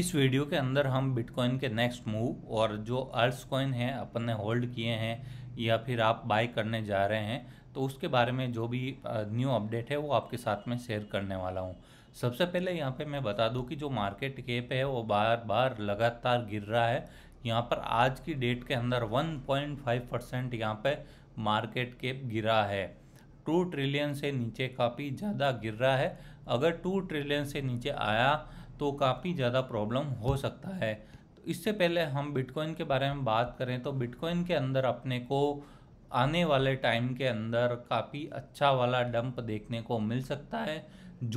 इस वीडियो के अंदर हम बिटकॉइन के नेक्स्ट मूव और जो अर्स कॉइन है अपन ने होल्ड किए हैं या फिर आप बाय करने जा रहे हैं तो उसके बारे में जो भी न्यू अपडेट है वो आपके साथ में शेयर करने वाला हूँ सबसे पहले यहाँ पे मैं बता दूँ कि जो मार्केट केप है वो बार बार लगातार गिर रहा है यहाँ पर आज की डेट के अंदर 1.5 परसेंट यहाँ पर मार्केट केप गिरा है टू ट्रिलियन से नीचे काफ़ी ज़्यादा गिर रहा है अगर टू ट्रिलियन से नीचे आया तो काफ़ी ज़्यादा प्रॉब्लम हो सकता है तो इससे पहले हम बिटकॉइन के बारे में बात करें तो बिटकॉइन के अंदर अपने को आने वाले टाइम के अंदर काफ़ी अच्छा वाला डंप देखने को मिल सकता है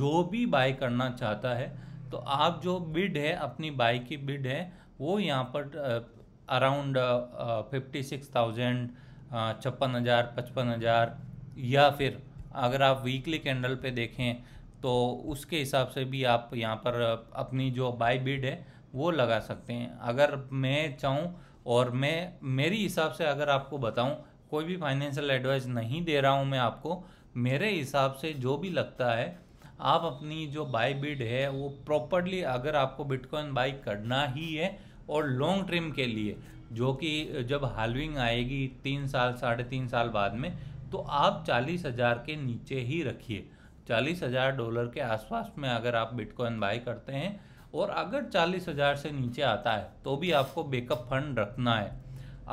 जो भी बाय करना चाहता है तो आप जो बिड है अपनी बाई की बिड है वो यहाँ पर अराउंड फिफ्टी सिक्स थाउजेंड छप्पन हज़ार पचपन हज़ार या फिर अगर आप वीकली कैंडल पे देखें तो उसके हिसाब से भी आप यहाँ पर अपनी जो बाई बिड है वो लगा सकते हैं अगर मैं चाहूँ और मैं मेरी हिसाब से अगर आपको बताऊँ कोई भी फाइनेंशियल एडवाइस नहीं दे रहा हूँ मैं आपको मेरे हिसाब से जो भी लगता है आप अपनी जो बाई बिड है वो प्रॉपरली अगर आपको बिटकॉइन बाई करना ही है और लॉन्ग ट्रिम के लिए जो कि जब हालविंग आएगी तीन साल साढ़े तीन साल बाद में तो आप चालीस हज़ार के नीचे ही रखिए चालीस हज़ार डॉलर के आसपास में अगर आप बिटकॉइन बाई करते हैं और अगर चालीस हज़ार से नीचे आता है तो भी आपको बेकअप फंड रखना है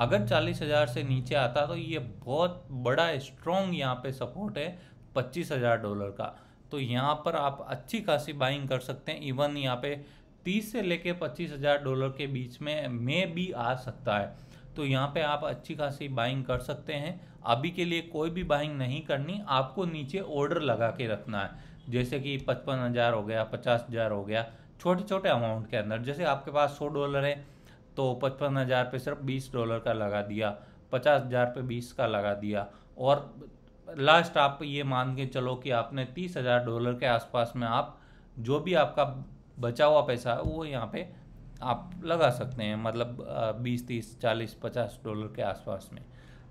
अगर चालीस हज़ार से नीचे आता तो ये बहुत बड़ा स्ट्रॉन्ग यहाँ पे सपोर्ट है पच्चीस हज़ार डॉलर का तो यहाँ पर आप अच्छी खासी बाइंग कर सकते हैं इवन यहाँ पे तीस से लेके पच्चीस हज़ार डॉलर के बीच में मे भी आ सकता है तो यहाँ पे आप अच्छी खासी बाइंग कर सकते हैं अभी के लिए कोई भी बाइंग नहीं करनी आपको नीचे ऑर्डर लगा के रखना है जैसे कि पचपन हज़ार हो गया पचास हज़ार हो गया छोटे छोटे अमाउंट के अंदर जैसे आपके पास सौ डॉलर है तो पचपन हज़ार पर सिर्फ बीस डॉलर का लगा दिया पचास हज़ार पर बीस का लगा दिया और लास्ट आप ये मान के चलो कि आपने तीस हज़ार डॉलर के आसपास में आप जो भी आपका बचा हुआ पैसा है वो यहाँ पर आप लगा सकते हैं मतलब बीस तीस चालीस पचास डॉलर के आसपास में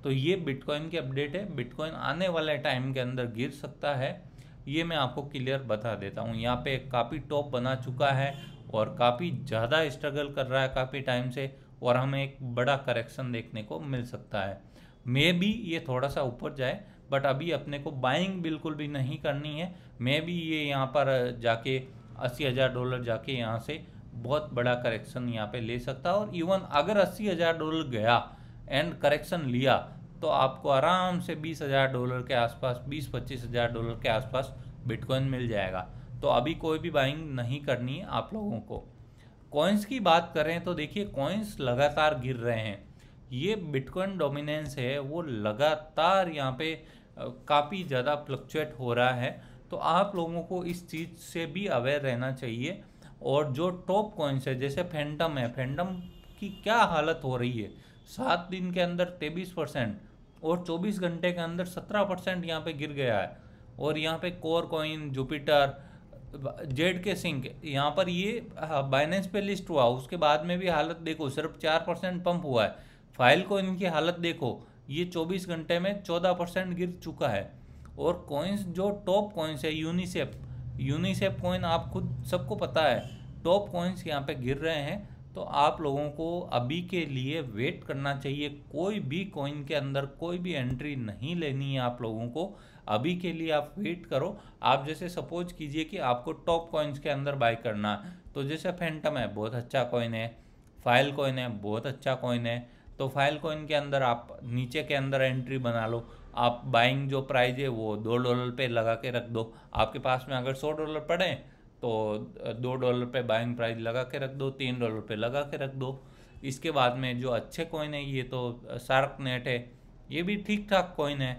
तो ये बिटकॉइन की अपडेट है बिटकॉइन आने वाले टाइम के अंदर गिर सकता है ये मैं आपको क्लियर बता देता हूँ यहाँ पे काफ़ी टॉप बना चुका है और काफ़ी ज़्यादा स्ट्रगल कर रहा है काफ़ी टाइम से और हमें एक बड़ा करेक्शन देखने को मिल सकता है मे भी ये थोड़ा सा ऊपर जाए बट अभी अपने को बाइंग बिल्कुल भी नहीं करनी है मे भी ये यहाँ पर जाके अस्सी हज़ार डॉलर जाके यहाँ से बहुत बड़ा करेक्शन यहाँ पे ले सकता है और इवन अगर अस्सी हज़ार डॉलर गया एंड करेक्शन लिया तो आपको आराम से बीस हज़ार डॉलर के आसपास बीस पच्चीस हज़ार डॉलर के आसपास बिटकॉइन मिल जाएगा तो अभी कोई भी बाइंग नहीं करनी है आप लोगों को कॉइन्स की बात करें तो देखिए कॉइन्स लगातार गिर रहे हैं ये बिटकॉइन डोमिनेंस है वो लगातार यहाँ पे काफ़ी ज़्यादा फ्लक्चुएट हो रहा है तो आप लोगों को इस चीज़ से भी अवेयर रहना चाहिए और जो टॉप कॉइन्स है जैसे फैंडम है फैंडम की क्या हालत हो रही है सात दिन के अंदर तेईस परसेंट और चौबीस घंटे के अंदर सत्रह परसेंट यहाँ पर गिर गया है और यहाँ पे core coin Jupiter Z K sync यहाँ पर ये बाइनेंस हाँ, पे लिस्ट हुआ उसके बाद में भी हालत देखो सिर्फ चार परसेंट पम्प हुआ है फाइल को इनकी हालत देखो ये चौबीस घंटे में चौदह परसेंट गिर चुका है और कॉइन्स जो टॉप कॉइन्स है यूनिसेफ यूनिसेफ कॉइन आप खुद सबको पता है टॉप कॉइन्स यहाँ पे गिर रहे हैं तो आप लोगों को अभी के लिए वेट करना चाहिए कोई भी कॉइन के अंदर कोई भी एंट्री नहीं लेनी है आप लोगों को अभी के लिए आप वेट करो आप जैसे सपोज कीजिए कि आपको टॉप कॉइन्स के अंदर बाय करना है तो जैसे फैंटम है बहुत अच्छा कॉइन है फाइल कॉइन है बहुत अच्छा कॉइन है तो फाइल कॉइन के अंदर आप नीचे के अंदर एंट्री बना लो आप बाइंग जो प्राइज है वो दो डॉलर पे लगा के रख दो आपके पास में अगर सौ डॉलर पड़े तो दो डॉलर पे बाइंग प्राइस लगा के रख दो तीन डॉलर पे लगा के रख दो इसके बाद में जो अच्छे कॉइन है ये तो सार्क नेट है ये भी ठीक ठाक कॉइन है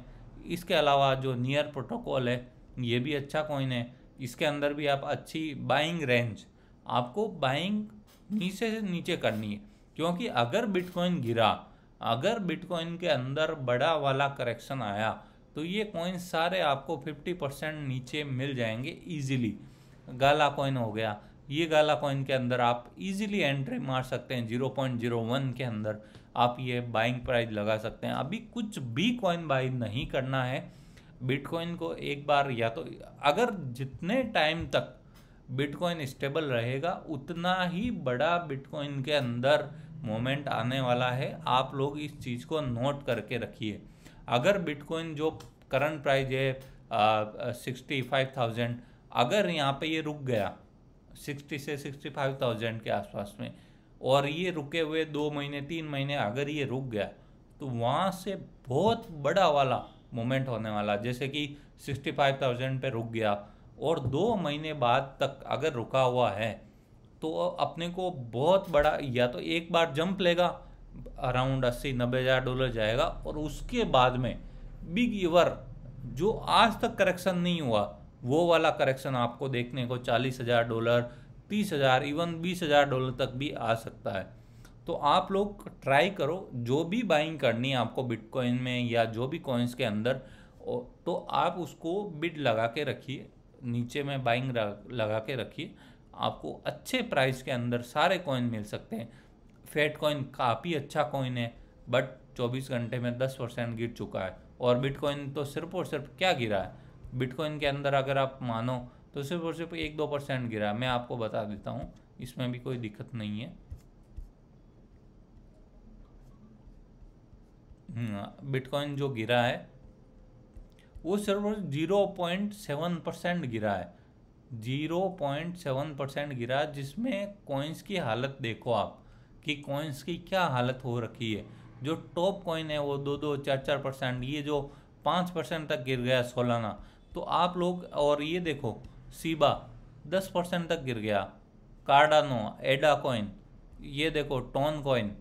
इसके अलावा जो नियर प्रोटोकॉल है ये भी अच्छा कॉइन है इसके अंदर भी आप अच्छी बाइंग रेंज आपको बाइंग नीचे से नीचे करनी है क्योंकि अगर बिटकॉइन गिरा अगर बिटकॉइन के अंदर बड़ा वाला करेक्शन आया तो ये कॉइन सारे आपको 50 परसेंट नीचे मिल जाएंगे इजीली गाला कॉइन हो गया ये गाला कॉइन के अंदर आप इजीली एंट्री मार सकते हैं 0.01 के अंदर आप ये बाइंग प्राइस लगा सकते हैं अभी कुछ भी कॉइन बाई नहीं करना है बिटकॉइन को एक बार या तो अगर जितने टाइम तक बिटकॉइन स्टेबल रहेगा उतना ही बड़ा बिटकॉइन के अंदर मोमेंट आने वाला है आप लोग इस चीज़ को नोट करके रखिए अगर बिटकॉइन जो करंट प्राइस है सिक्सटी फाइव थाउजेंड अगर यहाँ पे ये रुक गया सिक्सटी से सिक्सटी फाइव थाउजेंड के आसपास में और ये रुके हुए दो महीने तीन महीने अगर ये रुक गया तो वहाँ से बहुत बड़ा वाला मोमेंट होने वाला जैसे कि सिक्सटी फाइव थाउजेंड पर रुक गया और दो महीने बाद तक अगर रुका हुआ है तो अपने को बहुत बड़ा या तो एक बार जंप लेगा अराउंड अस्सी नब्बे हज़ार डॉलर जाएगा और उसके बाद में बिग ईवर जो आज तक करेक्शन नहीं हुआ वो वाला करेक्शन आपको देखने को चालीस हज़ार डॉलर तीस हज़ार इवन बीस हज़ार डॉलर तक भी आ सकता है तो आप लोग ट्राई करो जो भी बाइंग करनी है आपको बिटकॉइन में या जो भी कॉइन्स के अंदर तो आप उसको बिड लगा के रखिए नीचे में बाइंग लगा के रखिए आपको अच्छे प्राइस के अंदर सारे कॉइन मिल सकते हैं फेट कॉइन काफ़ी अच्छा कॉइन है बट 24 घंटे में 10 परसेंट गिर चुका है और बिटकॉइन तो सिर्फ और सिर्फ क्या गिरा है बिटकॉइन के अंदर अगर आप मानो तो सिर्फ और सिर्फ एक दो परसेंट गिरा है मैं आपको बता देता हूँ इसमें भी कोई दिक्कत नहीं है बिटकॉइन हम्म, जो गिरा है वो सिर्फ जीरो पॉइंट सेवन परसेंट गिरा है जीरो पॉइंट सेवन परसेंट गिरा जिसमें कॉइन्स की हालत देखो आप कि कॉइन्स की क्या हालत हो रखी है जो टॉप कॉइन है वो दो दो चार चार परसेंट ये जो पाँच परसेंट तक गिर गया सोलाना तो आप लोग और ये देखो सीबा दस परसेंट तक गिर गया कार्डानो एडा कॉइन ये देखो Ton coin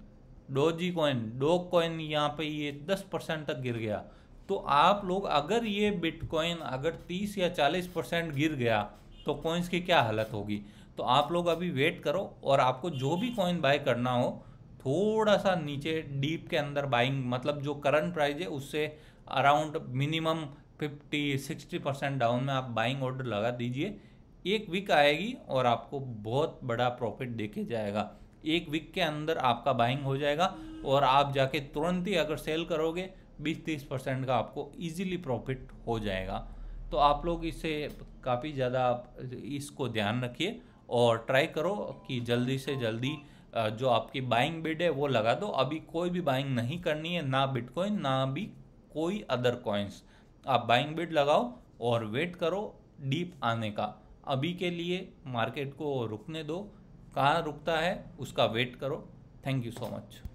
Doge coin dog coin यहाँ पे ये दस परसेंट तक गिर गया तो आप लोग अगर ये बिटकॉइन अगर तीस या चालीस परसेंट गिर गया तो कॉइन्स की क्या हालत होगी तो आप लोग अभी वेट करो और आपको जो भी कॉइन बाय करना हो थोड़ा सा नीचे डीप के अंदर बाइंग मतलब जो करंट प्राइस है उससे around minimum fifty sixty percent down में आप बाइंग ऑर्डर लगा दीजिए एक वीक आएगी और आपको बहुत बड़ा प्रॉफिट देखे जाएगा एक वीक के अंदर आपका बाइंग हो जाएगा और आप जाके तुरंत ही अगर सेल करोगे बीस तीस परसेंट का आपको ईजिली प्रॉफिट हो जाएगा तो आप लोग इसे काफ़ी ज़्यादा आप इसको ध्यान रखिए और ट्राई करो कि जल्दी से जल्दी जो आपकी बाइंग बिड है वो लगा दो अभी कोई भी बाइंग नहीं करनी है ना बिटकॉइन ना भी कोई अदर कॉइन्स आप बाइंग बिड लगाओ और वेट करो डीप आने का अभी के लिए मार्केट को रुकने दो कहाँ रुकता है उसका वेट करो थैंक यू सो मच